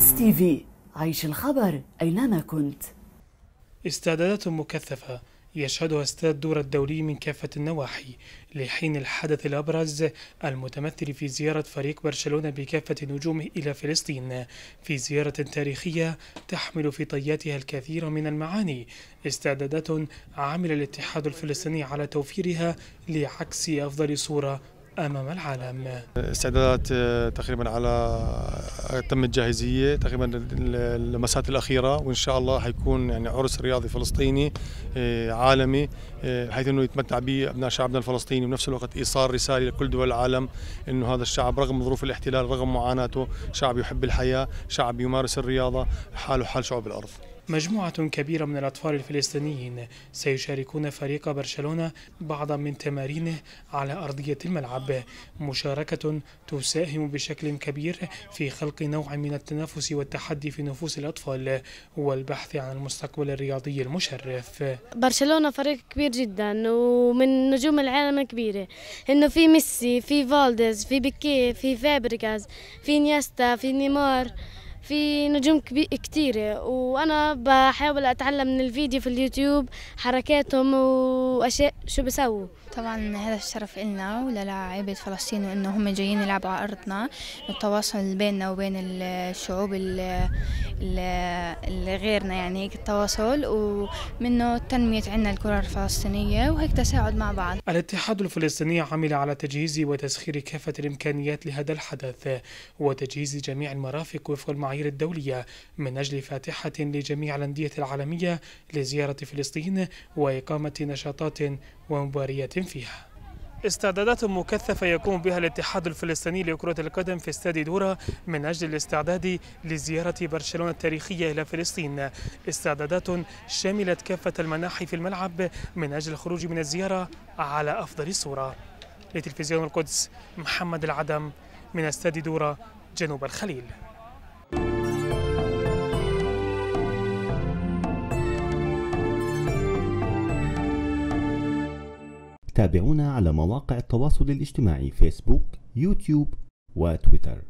القدس تي في عيش الخبر أينما كنت استعدادات مكثفة يشهدها استاد دور الدولي من كافة النواحي لحين الحدث الأبرز المتمثل في زيارة فريق برشلونة بكافة نجومه إلى فلسطين في زيارة تاريخية تحمل في طياتها الكثير من المعاني استعدادات عمل الاتحاد الفلسطيني على توفيرها لعكس أفضل صورة أمام العالم استعدادات آه، تقريبا على آه، تم الجاهزية تقريبا اللمسات الأخيرة وإن شاء الله حيكون يعني عرس رياضي فلسطيني آه، عالمي بحيث أنه يتمتع به أبناء شعبنا الفلسطيني وبنفس الوقت إيصال رسالة لكل دول العالم أنه هذا الشعب رغم ظروف الاحتلال رغم معاناته شعب يحب الحياة شعب يمارس الرياضة حاله حال شعوب الأرض مجموعة كبيرة من الأطفال الفلسطينيين سيشاركون فريق برشلونة بعضا من تمارينه على أرضية الملعب مشاركة تساهم بشكل كبير في خلق نوع من التنافس والتحدي في نفوس الأطفال والبحث عن المستقبل الرياضي المشرف برشلونة فريق كبير جدا ومن نجوم العالم الكبيرة إنه في ميسي في فالديز في بيكي في فابريكاز في نيستا في نيمار في نجوم كثيرة وأنا بحاول أتعلم من الفيديو في اليوتيوب حركاتهم وأشياء شو بيسووا طبعا هذا الشرف إلنا وللاعيبة فلسطين وإنه هم جايين يلعبوا على أرضنا التواصل بيننا وبين الشعوب لغيرنا يعني هيك التواصل ومنه تنمية عنا الكرة الفلسطينية وهيك تساعد مع بعض الاتحاد الفلسطيني عمل على تجهيز وتسخير كافة الإمكانيات لهذا الحدث وتجهيز جميع المرافق وفق المعايير الدولية من أجل فاتحة لجميع الأندية العالمية لزيارة فلسطين وإقامة نشاطات ومباريات فيها استعدادات مكثفة يقوم بها الاتحاد الفلسطيني لكرة القدم في استاد دورا من أجل الاستعداد لزيارة برشلونة التاريخية إلى فلسطين استعدادات شملت كافة المناحي في الملعب من أجل الخروج من الزيارة على أفضل صورة لتلفزيون القدس محمد العدم من استاد دورا جنوب الخليل تابعونا على مواقع التواصل الاجتماعي فيسبوك يوتيوب وتويتر